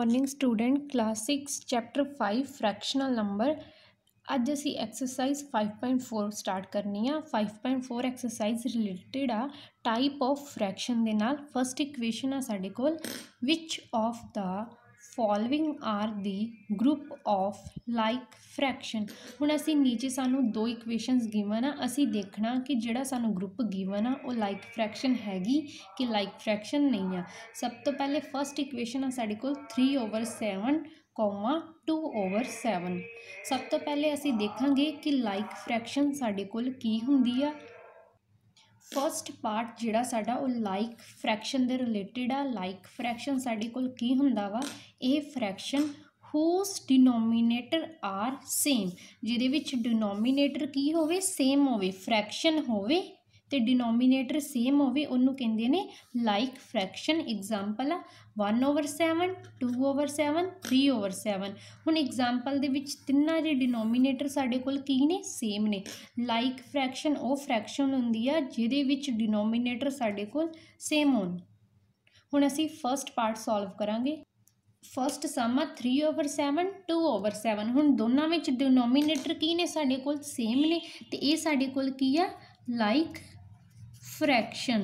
morning student class 6 chapter 5 fractional number ਅੱਜ ਅਸੀਂ exercise 5.4 start ਕਰਨੀ ਆ 5.4 ਐਕਸਰਸਾਈਜ਼ ਰਿਲੇਟਡ ਆ ਟਾਈਪ ਆਫ ਫ੍ਰੈਕਸ਼ਨ ਦੇ ਨਾਲ ਫਰਸਟ ਇਕੁਏਸ਼ਨ ਆ ਸਾਡੇ ਕੋਲ which of the following are the group of like fraction ਹੁਣ ਅਸੀਂ ਨੀਚੇ ਸਾਨੂੰ ਦੋ ਇਕੁਏਸ਼ਨਸ ਗਿਵਨ ਆ ਅਸੀਂ ਦੇਖਣਾ ਕਿ ਜਿਹੜਾ ਸਾਨੂੰ ਗਰੁੱਪ ਗਿਵਨ ਆ ਉਹ ਲਾਈਕ ਫ੍ਰੈਕਸ਼ਨ ਹੈਗੀ ਕਿ ਲਾਈਕ ਫ੍ਰੈਕਸ਼ਨ ਨਹੀਂ ਆ ਸਭ ਤੋਂ ਪਹਿਲੇ ਫਰਸਟ ਇਕੁਏਸ਼ਨ ਆ ਸਾਡੇ ਕੋਲ 3 ਓਵਰ 7 ਕੋਮਾ 2 ਓਵਰ 7 ਸਭ ਤੋਂ ਪਹਿਲੇ ਅਸੀਂ ਦੇਖਾਂਗੇ ਕਿ ਲਾਈਕ ਫ੍ਰੈਕਸ਼ਨ ਸਾਡੇ ਕੋਲ ਕੀ ਹੁੰਦੀ ਆ ਫਸਟ ਪਾਰਟ ਜਿਹੜਾ ਸਾਡਾ ਉਹ ਲਾਈਕ ਫ੍ਰੈਕਸ਼ਨ ਦੇ ਰਿਲੇਟਡ ਆ ਲਾਈਕ ਫ੍ਰੈਕਸ਼ਨ ਸਾਡੇ ਕੋਲ ਕੀ ਹੁੰਦਾ ਵਾ ਇਹ fraction whose denominator are same ਜਿਹਦੇ ਵਿੱਚ ਡਿਨੋਮੀਨੇਟਰ ਕੀ ਹੋਵੇ ਸੇਮ ਹੋਵੇ ਫ੍ਰੈਕਸ਼ਨ ਹੋਵੇ ਤੇ ਡਿਨੋਮੀਨੇਟਰ ਸੇਮ ਹੋਵੇ ਉਹਨੂੰ ਕਹਿੰਦੇ ਨੇ ਲਾਈਕ ਫ੍ਰੈਕਸ਼ਨ ਐਗਜ਼ਾਮਪਲ ਆ 1 7 2 7 3 7 ਹੁਣ ਐਗਜ਼ਾਮਪਲ ਦੇ ਵਿੱਚ ਤਿੰਨਾਂ ਦੇ ਡਿਨੋਮੀਨੇਟਰ ਸਾਡੇ ਕੋਲ ਕੀ ਨੇ ਸੇਮ ਨੇ ਲਾਈਕ ਫ੍ਰੈਕਸ਼ਨ ਉਹ ਫ੍ਰੈਕਸ਼ਨ ਹੁੰਦੀ ਆ ਜਿਹਦੇ ਵਿੱਚ ਡਿਨੋਮੀਨੇਟਰ ਸਾਡੇ ਕੋਲ ਸੇਮ ਹੋਣ ਹੁਣ ਅਸੀਂ ਫਰਸਟ ਪਾਰਟ ਸੋਲਵ ਕਰਾਂਗੇ ਫਰਸਟ ਸਮ ਆ 3 ਓਵਰ 7 2 ਓਵਰ 7 ਹੁਣ ਦੋਨਾਂ ਵਿੱਚ ਡਿਨੋਮੀਨੇਟਰ ਕੀ ਨੇ ਸਾਡੇ ਕੋਲ ਸੇਮ ਨੇ ਤੇ ਇਹ ਸਾਡੇ ਕੋਲ ਕੀ ਆ ਲਾਈਕ ਫ੍ਰੈਕਸ਼ਨ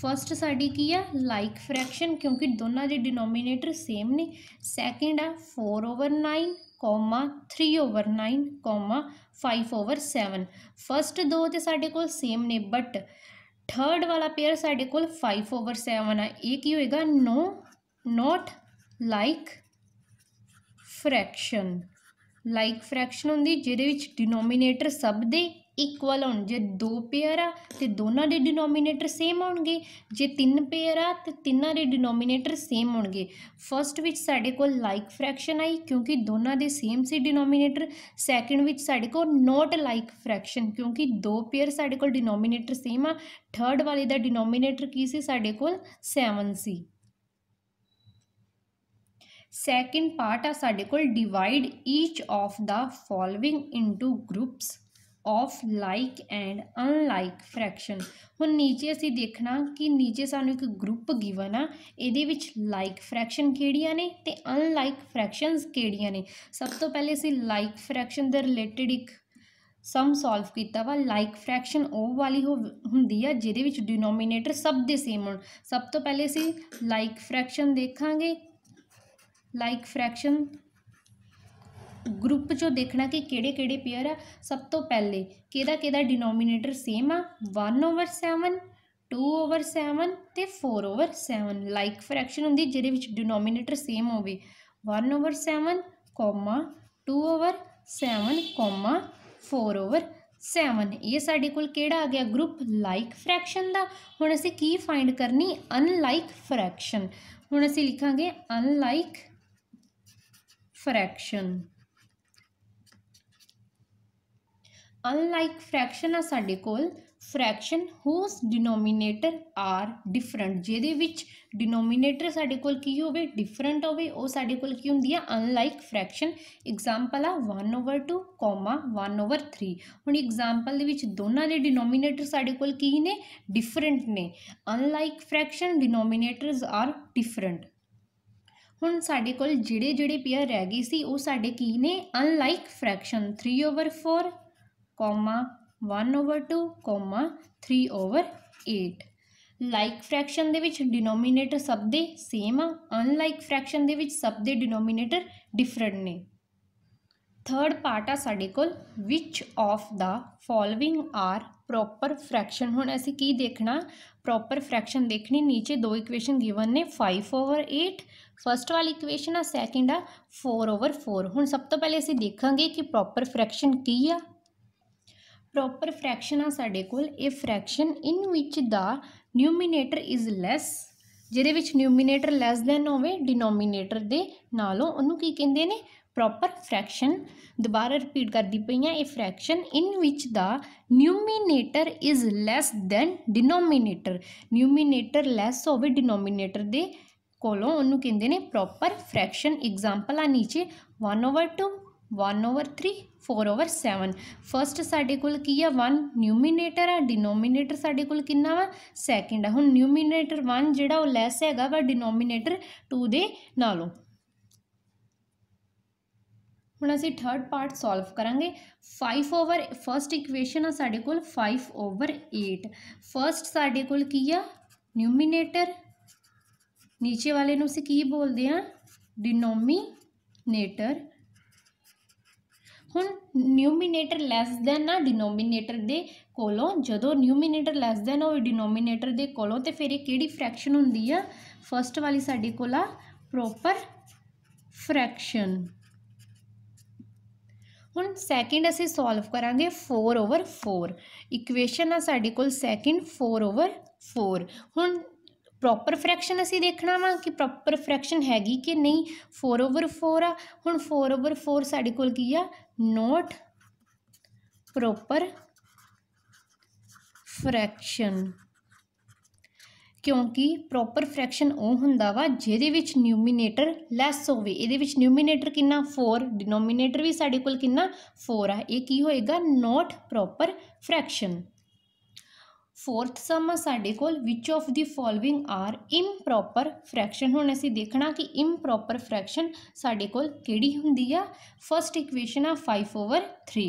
ਫਰਸਟ ਸਾਡੀ ਕੀ ਆ ਲਾਈਕ ਫ੍ਰੈਕਸ਼ਨ ਕਿਉਂਕਿ ਦੋਨਾਂ ਦੇ ਡਿਨੋਮੀਨੇਟਰ ਸੇਮ ਨੇ ਸੈਕਿੰਡ ਆ 4 over 9 comma 3 over 9 comma 5 over 7 first ਦੋ ਤੇ ਸਾਡੇ ਕੋਲ ਸੇਮ ਨੇ ਬਟ ਥਰਡ ਵਾਲਾ ਪੇਅਰ ਸਾਡੇ ਕੋਲ 5 ਓਵਰ 7 ਆ ਇਹ ਕੀ ਹੋਏਗਾ no not like fraction like fraction ਹੁੰਦੀ ਜਿਹਦੇ ਵਿੱਚ ਡਿਨੋਮੀਨੇਟਰ ਸਭ ਦੇ ਇਕੁਅਲ ਹੋਣ ਜੇ ਦੋ ਪੇਅਰ ਆ ਤੇ ਦੋਨਾਂ ਦੇ ਡਿਨੋਮੀਨੇਟਰ ਸੇਮ ਹੋਣਗੇ ਜੇ ਤਿੰਨ ਪੇਅਰ ਆ ਤੇ ਤਿੰਨਾਂ ਦੇ ਡਿਨੋਮੀਨੇਟਰ ਸੇਮ ਹੋਣਗੇ ਫਰਸਟ ਵਿੱਚ ਸਾਡੇ ਕੋਲ ਲਾਈਕ ਫ੍ਰੈਕਸ਼ਨ ਆਈ ਕਿਉਂਕਿ ਦੋਨਾਂ ਦੇ ਸੇਮ ਸੀ ਡਿਨੋਮੀਨੇਟਰ ਸੈਕੰਡ ਵਿੱਚ ਸਾਡੇ ਕੋਲ ਨੋਟ ਲਾਈਕ ਫ੍ਰੈਕਸ਼ਨ ਕਿਉਂਕਿ ਦੋ ਪੇਅਰ ਸਾਡੇ ਕੋਲ ਡਿਨੋਮੀਨੇਟਰ ਸੇਮ ਆ ਥਰਡ ਵਾਲੇ ਦਾ ਡਿਨੋਮੀਨੇਟਰ ਕੀ ਸੀ ਸਾਡੇ ਕੋਲ 7 ਸੀ ਸੈਕਿੰਡ ਪਾਰਟ ਆ ਸਾਡੇ ਕੋਲ divide each of the following into groups of like and unlike fraction ਹੁਣ ਨੀਚੇ ਅਸੀਂ ਦੇਖਣਾ ਕਿ ਨੀਚੇ ਸਾਨੂੰ ਇੱਕ ਗਰੁੱਪ ਗਿਵਨ ਆ ਇਹਦੇ ਵਿੱਚ ਲਾਈਕ ਫ੍ਰੈਕਸ਼ਨ ਕਿਹੜੀਆਂ ਨੇ ਤੇ ਅਨਲਾਈਕ ਫ੍ਰੈਕਸ਼ਨਸ ਕਿਹੜੀਆਂ ਨੇ ਸਭ ਤੋਂ ਪਹਿਲੇ ਅਸੀਂ ਲਾਈਕ ਫ੍ਰੈਕਸ਼ਨ ਦੇ ਰਿਲੇਟਡ ਇੱਕ ਸਮ ਸੋਲਵ ਕੀਤਾ ਵਾ ਲਾਈਕ ਫ੍ਰੈਕਸ਼ਨ ਉਹ ਵਾਲੀ ਹੁੰਦੀ ਆ ਜਿਹਦੇ ਵਿੱਚ ਡਿਨੋਮੀਨੇਟਰ ਸਭ ਦੇ ਸੇਮ ਹੋਣ ਸਭ ਤੋਂ ਪਹਿਲੇ ਅਸੀਂ ਲਾਈਕ ਫ੍ਰੈਕਸ਼ਨ ਦੇਖਾਂਗੇ ਲਾਈਕ ਫ੍ਰੈਕਸ਼ਨ ਗਰੁੱਪ 'ਚੋਂ ਦੇਖਣਾ ਕਿ ਕਿਹੜੇ ਕਿਹੜੇ ਪੇਅਰ ਆ ਸਭ ਤੋਂ ਪਹਿਲੇ ਕਿਹਦਾ ਕਿਹਦਾ ਡਿਨੋਮੀਨੇਟਰ ਸੇਮ ਆ 1 ਓਵਰ 7 2 ਓਵਰ 7 ਤੇ 4 ਓਵਰ 7 ਲਾਈਕ ਫ੍ਰੈਕਸ਼ਨ ਹੁੰਦੀ ਜਿਹਦੇ ਵਿੱਚ ਡਿਨੋਮੀਨੇਟਰ ਸੇਮ ਹੋਵੇ 1 over 7 comma 2 over 7 comma 4 over 7 ਇਹ ਸਾਡੇ ਕੋਲ ਕਿਹੜਾ ਆ ਗਿਆ ਗਰੁੱਪ ਲਾਈਕ ਫ੍ਰੈਕਸ਼ਨ ਦਾ ਹੁਣ ਅਸੀਂ ਕੀ ਫਾਈਂਡ ਕਰਨੀ ਅਨਲਾਈਕ ਫ੍ਰੈਕਸ਼ਨ ਹੁਣ ਅਸੀਂ ਲਿਖਾਂਗੇ ਅਨਲਾਈਕ ਫ੍ਰੈਕਸ਼ਨ ਅਨਲਾਈਕ ਫ੍ਰੈਕਸ਼ਨ ਆ ਸਾਡੇ ਕੋਲ fraction whose denominator are different ਜਿਹਦੇ ਵਿੱਚ ਡਿਨੋਮੀਨੇਟਰ ਸਾਡੇ ਕੋਲ ਕੀ ਹੋਵੇ ਡਿਫਰੈਂਟ ਹੋਵੇ ਉਹ ਸਾਡੇ ਕੋਲ ਕੀ ਹੁੰਦੀ ਆ ਅਨਲਾਈਕ ਫ੍ਰੈਕਸ਼ਨ ਐਗਜ਼ਾਮਪਲ ਆ 1/2 ਕੋਮਾ 1/3 ਹੁਣ ਐਗਜ਼ਾਮਪਲ ਦੇ ਵਿੱਚ ਦੋਨਾਂ ਦੇ ਡਿਨੋਮੀਨੇਟਰ ਸਾਡੇ ਕੋਲ ਕੀ ਨੇ ਡਿਫਰੈਂਟ ਨੇ unlike fraction denominators are different ਹੁਣ ਸਾਡੇ ਕੋਲ ਜਿਹੜੇ ਜਿਹੜੇ ਪੇਅਰ ਰਹਿ ਗਏ ਸੀ ਉਹ ਸਾਡੇ ਕੀ ਨੇ unlike fraction 3/4 comma one over two comma three over eight like fraction denominator सब दे सेम आ अनलाइक फ्रैक्शन सब दे डिनोमीनेटर डिफरेंट ने थर्ड पार्ट आ साढ़े कोच of the following are proper fraction हूँ असं की देखना प्रोपर फ्रैक्शन देखनी नीचे दो इक्वेशन गिवन ने फाइव ओवर एट फस्ट वाली इक्वेशन आ सैकेंड आ फोर ओवर फोर हूँ सब तो पहले असं देखा कि प्रोपर फ्रैक्शन की आ ਪ੍ਰੋਪਰ ਫ੍ਰੈਕਸ਼ਨ ਆ ਸਾਡੇ ਕੋਲ ਇਹ fraction in which the numerator is ਲੈਸ ਜਿਹਦੇ ਵਿੱਚ ਨਿਊਮੀਨੇਟਰ ਲੈਸ ਦੈਨ ਹੋਵੇ ਡਿਨੋਮੀਨੇਟਰ ਦੇ ਨਾਲੋਂ ਉਹਨੂੰ ਕੀ ਕਹਿੰਦੇ ਨੇ ਪ੍ਰੋਪਰ ਫ੍ਰੈਕਸ਼ਨ ਦੁਬਾਰਾ ਰਿਪੀਟ ਕਰਦੀ ਪਈ ਆ ਇਹ fraction in which the numerator is less than denominator numerator less ਹੋਵੇ ਡਿਨੋਮੀਨੇਟਰ ਦੇ ਕੋਲੋਂ ਉਹਨੂੰ ਕਹਿੰਦੇ ਨੇ ਪ੍ਰੋਪਰ ਫ੍ਰੈਕਸ਼ਨ ਐਗਜ਼ਾਮਪਲ ਆ ਨੀਚੇ 1 2 one over three four over seven first साडे को वन न्यूमीनेटर आ डिनोमीनेटर साढ़े को सैकेंड है हूँ न्यूमीनेटर वन जो लैस है वह डिनोमीनेटर टू दे हूँ असं थर्ड पार्ट सोल्व करा फाइव ओवर फस्ट इक्वेन है साढ़े को फाइव ओवर एट फस्ट साढ़े को न्यूमीनेटर नीचे वाले नी बोलते हैं डिनोमीनेटर हूँ न्यूमीनेटर लैस दैन आ डिनोमीनेटर के कोलों जो न्यूमीनेटर लैस दैन हो डिनोमीनेटर के कोलों तो फिर ये फ्रैक्शन होंगी है फस्ट वाली साढ़े को प्रोपर फ्रैक्शन हूँ सैकेंड असं सोल्व करा फोर ओवर फोर इक्वेन आ साढ़े फोर ओवर फोर हूँ ਪ੍ਰੋਪਰ ਫ੍ਰੈਕਸ਼ਨ ਅਸੀਂ ਦੇਖਣਾ ਵਾ ਕਿ ਪ੍ਰੋਪਰ ਫ੍ਰੈਕਸ਼ਨ ਹੈਗੀ ਕਿ ਨਹੀਂ 4 ਓਵਰ 4 ਆ ਹੁਣ 4 ਓਵਰ 4 ਸਾਡੇ ਕੋਲ ਕੀ ਆ ਨੋਟ ਪ੍ਰੋਪਰ ਫ੍ਰੈਕਸ਼ਨ ਕਿਉਂਕਿ ਪ੍ਰੋਪਰ ਫ੍ਰੈਕਸ਼ਨ ਉਹ ਹੁੰਦਾ ਵਾ ਜਿਹਦੇ ਵਿੱਚ ਨਿਊਮੀਨੇਟਰ ਲੈਸ ਹੋਵੇ ਇਹਦੇ ਵਿੱਚ ਨਿਊਮੀਨੇਟਰ ਕਿੰਨਾ 4 ਡਿਨੋਮੀਨੇਟਰ ਵੀ ਸਾਡੇ ਕੋਲ ਕਿੰਨਾ 4 ਆ ਇਹ ਕੀ ਹੋਏਗਾ not proper fraction fourth sum ਆ ਸਾਡੇ ਕੋਲ which of the following are improper fraction ਹੁਣ ਅਸੀਂ ਦੇਖਣਾ ਕਿ ਇੰਪਰੋਪਰ ਫ੍ਰੈਕਸ਼ਨ ਸਾਡੇ ਕੋਲ ਕਿਹੜੀ ਹੁੰਦੀ ਆ ਫਰਸਟ ਇਕੁਏਸ਼ਨ ਆ 5 ਓਵਰ 3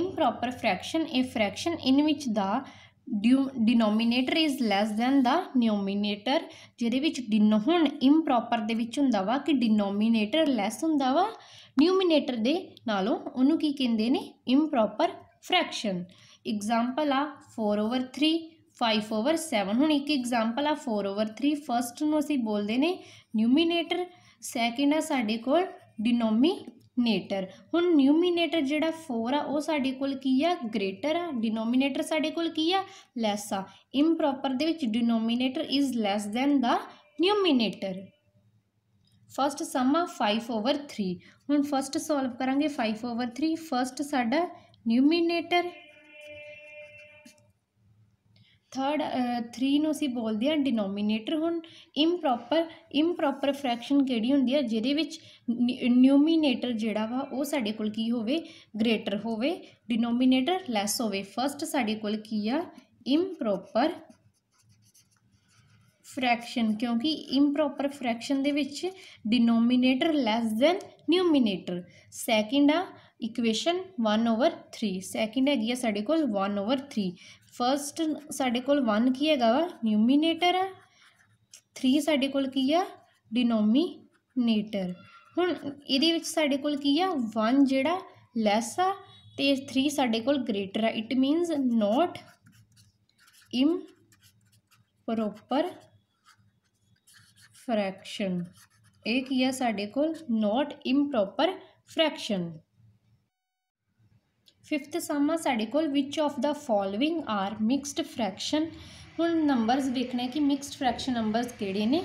ਇੰਪਰੋਪਰ ਫ੍ਰੈਕਸ਼ਨ ਇਹ fraction in which the denominator is less than the numerator ਜਿਹਦੇ ਵਿੱਚ ਡਿਨ ਹੁਣ ਇੰਪਰੋਪਰ ਦੇ ਵਿੱਚ ਹੁੰਦਾ ਵਾ ਕਿ ਡਿਨੋਮੀਨੇਟਰ ਲੈਸ ਹੁੰਦਾ ਵਾ ਨਿਊਮੀਨੇਟਰ ਦੇ ਨਾਲੋਂ ਉਹਨੂੰ ਕੀ ਕਹਿੰਦੇ ਨੇ ਇੰਪਰੋਪਰ ਫ੍ਰੈਕਸ਼ਨ ਐਗਜ਼ਾਮਪਲ ਆ 4 ਓਵਰ 3 5 ਓਵਰ 7 ਹੁਣ ਇੱਕ ਐਗਜ਼ਾਮਪਲ ਆ 4 ਓਵਰ 3 फस्ट ਨੂੰ ਅਸੀਂ ਬੋਲਦੇ ਨੇ ਨਿਊਮੀਨੇਟਰ ਸੈਕਿੰਡ ਆ ਸਾਡੇ ਕੋਲ ਡਿਨੋਮੀਨੇਟਰ ਹੁਣ ਨਿਊਮੀਨੇਟਰ ਜਿਹੜਾ 4 ਆ ਉਹ ਸਾਡੇ ਕੋਲ ਕੀ ਆ ਗ੍ਰੇਟਰ ਆ ਡਿਨੋਮੀਨੇਟਰ ਸਾਡੇ ਕੋਲ ਕੀ ਆ ਲੈਸ ਆ ਇੰਪਰੋਪਰ ਦੇ ਵਿੱਚ denominator is less than the numerator first sum ਆ 5 ਓਵਰ 3 ਹੁਣ ਫਸਟ ਸੋਲਵ ਕਰਾਂਗੇ 5 ਓਵਰ 3 ਫਸਟ ਸਾਡਾ ਨਿਊਮੀਨੇਟਰ ਥਰਡ 3 ਨੂੰ ਅਸੀਂ ਬੋਲਦੇ ਆ ਡਿਨੋਮੀਨੇਟਰ ਹੁਣ ਇੰਪਰੋਪਰ ਇੰਪਰੋਪਰ ਫ੍ਰੈਕਸ਼ਨ ਕਿਹੜੀ ਹੁੰਦੀ ਹੈ ਜਿਹਦੇ ਵਿੱਚ ਨਿਊਮੀਨੇਟਰ ਜਿਹੜਾ ਵਾ ਉਹ ਸਾਡੇ ਕੋਲ ਕੀ ਹੋਵੇ ਗ੍ਰੇਟਰ ਹੋਵੇ ਡਿਨੋਮੀਨੇਟਰ ਲੈਸ ਹੋਵੇ ਫਰਸਟ ਸਾਡੇ ਕੋਲ ਕੀ ਆ ਇੰਪਰੋਪਰ ਫ੍ਰੈਕਸ਼ਨ ਕਿਉਂਕਿ ਇੰਪਰੋਪਰ ਫ੍ਰੈਕਸ਼ਨ ਦੇ ਵਿੱਚ denominator less than numerator second ਆ ਇਕੁਏਸ਼ਨ 1 ਓਵਰ 3 ਸੈਕਿੰਡ ਹੈਗੀ ਆ ਸਾਡੇ ਕੋਲ 1 ਓਵਰ 3 ਫਰਸਟ ਸਾਡੇ ਕੋਲ 1 ਕੀ ਹੈਗਾ ਵਾ ਨਿਊਮੀਨੇਟਰ ਹੈ 3 ਸਾਡੇ ਕੋਲ ਕੀ ਆ ਡਿਨੋਮੀਨੇਟਰ ਹੁਣ ਇਹਦੇ ਵਿੱਚ ਸਾਡੇ ਕੋਲ ਕੀ ਆ 1 ਜਿਹੜਾ ਲੈਸ ਆ ਤੇ 3 ਸਾਡੇ ਕੋਲ ਗ੍ਰੇਟਰ ਆ it means not improper fraction ਇਹ ਕੀ ਆ ਸਾਡੇ ਕੋਲ ਨਾਟ ਇੰਪਰੋਪਰ ਫ੍ਰੈਕਸ਼ਨ ਫਿਫਥ ਸਮ ਸਾਡੇ ਕੋਲ which of the following are mixed fraction ਹੁਣ ਨੰਬਰਸ ਵੇਖਣੇ ਕਿ ਮਿਕਸਡ ਫ੍ਰੈਕਸ਼ਨ ਨੰਬਰਸ ਕਿਹੜੇ ਨੇ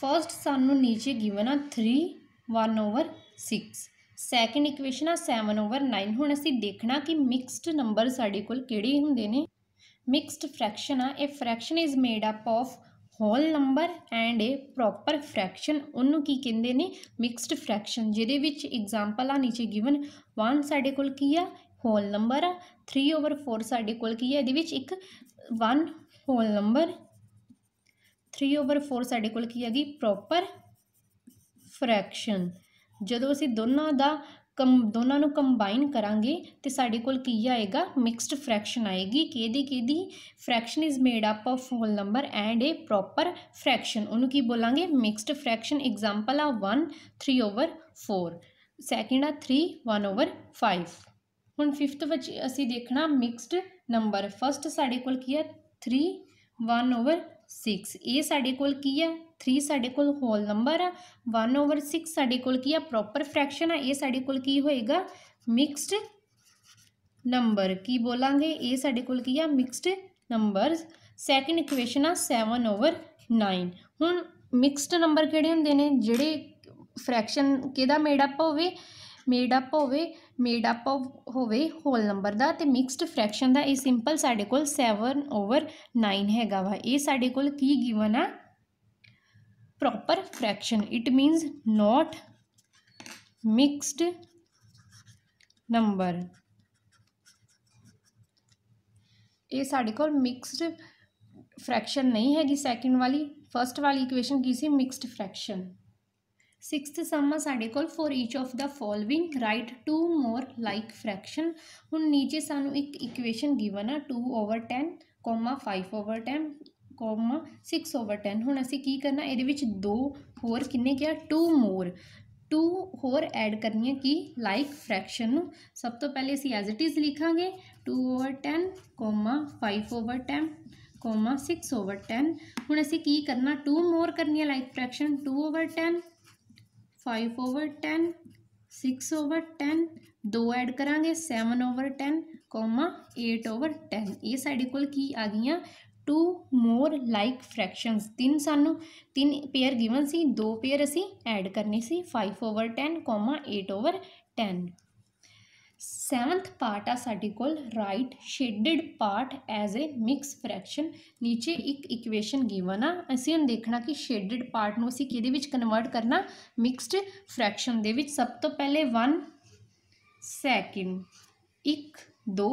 ਫਰਸਟ ਸਾਨੂੰ ਨੀਚੇ ਗਿਵਨ ਆ 3 1 ਓਵਰ 6 ਸੈਕੰਡ ਇਕੁਏਸ਼ਨ ਆ 7 ਓਵਰ 9 ਹੁਣ ਅਸੀਂ ਦੇਖਣਾ ਕਿ ਮਿਕਸਡ ਨੰਬਰ ਸਾਡੇ ਕੋਲ ਕਿਹੜੇ ਹੁੰਦੇ ਨੇ ਮਿਕਸਡ ਫ੍ਰੈਕਸ਼ਨ ਆ ਇਹ fraction is made up of whole number and a proper fraction ਉਹਨੂੰ ਕੀ ਕਹਿੰਦੇ ਨੇ ਮਿਕਸਡ ਫ੍ਰੈਕਸ਼ਨ ਜਿਹਦੇ ਵਿੱਚ ਐਗਜ਼ਾਮਪਲ ਆ ਨੀਚੇ ਗਿਵਨ 1 ਸਾਡੇ ਕੋਲ ਕੀ ਆ ਹੋਲ ਨੰਬਰ ਆ 3 ਓਵਰ 4 ਸਾਡੇ ਕੋਲ ਕੀ ਹੈ ਇਹਦੇ ਵਿੱਚ ਇੱਕ 1 ਹੋਲ ਨੰਬਰ 3 ਓਵਰ 4 ਸਾਡੇ ਕੋਲ ਕੀ ਹੈਗੀ ਪ੍ਰੋਪਰ ਫ੍ਰੈਕਸ਼ਨ ਜਦੋਂ ਅਸੀਂ ਦੋਨਾਂ ਦਾ ਕਮ ਦੋਨਾਂ ਨੂੰ ਕੰਬਾਈਨ ਕਰਾਂਗੇ ਤੇ ਸਾਡੇ ਕੋਲ ਕੀ ਆਏਗਾ ਮਿਕਸਡ ਫ੍ਰੈਕਸ਼ਨ ਆਏਗੀ ਕਿਹਦੀ ਕਿਹਦੀ fraction is made up of whole number and a proper fraction ਉਹਨੂੰ ਕੀ ਬੋਲਾਂਗੇ ਮਿਕਸਡ ਫ੍ਰੈਕਸ਼ਨ ਐਗਜ਼ਾਮਪਲ ਆ 1 3 ਓਵਰ 4 ਸੈਕਿੰਡ ਆ 3 1 ਓਵਰ 5 ਹੁਣ 5th ਵਿੱਚ ਅਸੀਂ ਦੇਖਣਾ ਮਿਕਸਡ ਨੰਬਰ ਫਸਟ ਸਾਡੇ ਕੋਲ ਕੀ ਹੈ 3 1 ਓਵਰ 6 ਇਹ ਸਾਡੇ ਕੋਲ ਕੀ ਹੈ 3 ਸਾਡੇ ਕੋਲ ਹੋਲ ਨੰਬਰ ਆ 1 ਓਵਰ 6 ਸਾਡੇ ਕੋਲ ਕੀ ਆ ਪ੍ਰੋਪਰ ਫ੍ਰੈਕਸ਼ਨ ਆ ਇਹ ਸਾਡੇ ਕੋਲ ਕੀ ਹੋਏਗਾ ਮਿਕਸਡ ਨੰਬਰ ਕੀ ਬੋਲਾਂਗੇ ਇਹ ਸਾਡੇ ਕੋਲ ਕੀ ਆ ਮਿਕਸਡ ਨੰਬਰਸ ਸੈਕਿੰਡ ਇਕੁਏਸ਼ਨ ਆ 7 ਓਵਰ 9 ਹੁਣ ਮਿਕਸਡ ਨੰਬਰ ਕਿਹੜੇ ਹੁੰਦੇ ਨੇ ਜਿਹੜੇ ਫ੍ਰੈਕਸ਼ਨ ਕਿਹਦਾ ਮੇਡ ਅਪ ਹੋਵੇ ਮੇਡ ਅਪ ਹੋਵੇ ਮੇਡ ਅਪ ਹੋਵੇ ਹੋਲ ਨੰਬਰ ਦਾ ਤੇ ਮਿਕਸਡ ਫ੍ਰੈਕਸ਼ਨ ਦਾ ਇਹ ਸਿੰਪਲ ਸਾਡੇ ਕੋਲ 7 ਓਵਰ 9 ਹੈਗਾ ਵਾ ਇਹ ਸਾਡੇ ਕੋਲ ਕੀ ਗਿਵਨ ਆ proper fraction it means not mixed number ਇਹ ਸਾਡੇ ਕੋਲ ਮਿਕਸਡ ਫ੍ਰੈਕਸ਼ਨ ਨਹੀਂ ਹੈਗੀ ਸੈਕਿੰਡ ਵਾਲੀ ਫਰਸਟ ਵਾਲੀ ਇਕੁਏਸ਼ਨ ਕੀ ਸੀ ਮਿਕਸਡ ਫ੍ਰੈਕਸ਼ਨ 6th ਸਮ ਆ ਸਾਡੇ ਕੋਲ for each of the following write two more like fraction ਹੁਣ ਨੀਚੇ ਸਾਨੂੰ ਇੱਕ ਇਕੁਏਸ਼ਨ ਗਿਵਨ ਆ 2 over 10 comma 5 over 10 comma 6 over 10 ਹੁਣ ਅਸੀਂ ਕੀ ਕਰਨਾ ਇਹਦੇ ਵਿੱਚ ਦੋ ਹੋਰ ਕਿੰਨੇ ਕਿਹਾ 2 ਮੋਰ ਟੂ ਹੋਰ ਐਡ ਕਰਨੀ ਹੈ ਕਿ ਲਾਈਕ ਫ੍ਰੈਕਸ਼ਨ ਨੂੰ ਸਭ ਤੋਂ ਪਹਿਲੇ ਅਸੀਂ ਐਜ਼ ਇਟ ਇਜ਼ ਲਿਖਾਂਗੇ 2 over 10 comma 5 over 10 comma 6 over 10 ਹੁਣ ਅਸੀਂ ਕੀ ਕਰਨਾ 2 ਮੋਰ ਕਰਨੀ ਹੈ like fraction 2 over 10 5 over 10 6 over 10 2 add ਕਰਾਂਗੇ 7 ਓਵਰ 10 ਕੋਮਾ 8 ਓਵਰ 10 ਇਹ ਸਾਡੇ ਕੋਲ ਕੀ ਆ ਗਈਆਂ ਟੂ ਮੋਰ ਲਾਈਕ ਫ੍ਰੈਕਸ਼ਨਸ ਤਿੰਨ ਸਾਨੂੰ ਤਿੰਨ ਪੇਅਰ ਗਿਵਨ ਸੀ ਦੋ ਪੇਅਰ ਅਸੀਂ ਐਡ ਕਰਨੇ ਸੀ 5 ਓਵਰ 10 8 ਓਵਰ 10 ਸੈਵਨਥ ਪਾਰਟ ਆ ਸਾਡੇ ਕੋਲ right shaded part as a mix fraction ਨੀਚੇ ਇੱਕ ਇਕੁਏਸ਼ਨ ਗਿਵਨ ਆ ਅਸੀਂ ਹੁਣ ਦੇਖਣਾ ਕਿ ਸ਼ੇਡਡ ਪਾਰਟ ਨੂੰ ਅਸੀਂ ਕਿਹਦੇ ਵਿੱਚ ਕਨਵਰਟ ਕਰਨਾ ਮਿਕਸਡ ਫ੍ਰੈਕਸ਼ਨ ਦੇ ਵਿੱਚ ਸਭ ਤੋਂ ਪਹਿਲੇ 1 ਸੈਕਿੰਡ 1 2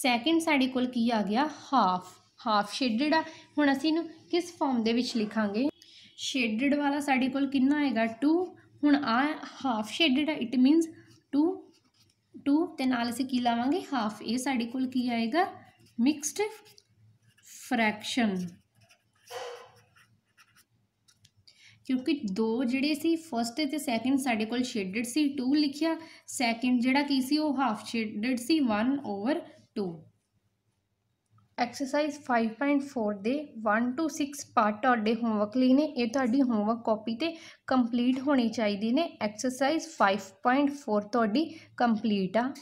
ਸੈਕਿੰਡ ਸਾਡੇ ਕੋਲ ਕੀ ਆ ਗਿਆ ਹਾਫ ਹਾਫ ਸ਼ੇਡਡ ਆ ਹੁਣ ਅਸੀਂ ਇਹਨੂੰ ਕਿਸ ਫਾਰਮ ਦੇ ਵਿੱਚ ਲਿਖਾਂਗੇ ਸ਼ੇਡਡ ਵਾਲਾ ਸਾਡੇ ਕੋਲ ਕਿੰਨਾ ਆਏਗਾ 2 ਹੁਣ ਆ ਹਾਫ ਸ਼ੇਡਡ ਆ ਇਟ ਮੀਨਸ 2 टू तो नाल अं की लावे हाफ ये साढ़े को आएगा मिक्सड फ्रैक्शन क्योंकि दो जड़े से फस्ट तो सैकेंड साढ़े को शेडड से टू लिखिया सैकेंड जो हाफ शेडड से वन ओवर टू ਐਕਸਰਸਾਈਜ਼ 5.4 ਦੇ 1 ਟੂ 6 ਪਾਰਟ ਤੁਹਾਡੇ ਹੋਮਵਰਕ ਲਈ ਨੇ ਇਹ ਤੁਹਾਡੀ ਹੋਮਵਰਕ ਕਾਪੀ ਤੇ ਕੰਪਲੀਟ ਹੋਣੀ ਚਾਹੀਦੀ ਨੇ ਐਕਸਰਸਾਈਜ਼ 5.4 ਤੁਹਾਡੀ ਕੰਪਲੀਟ ਆ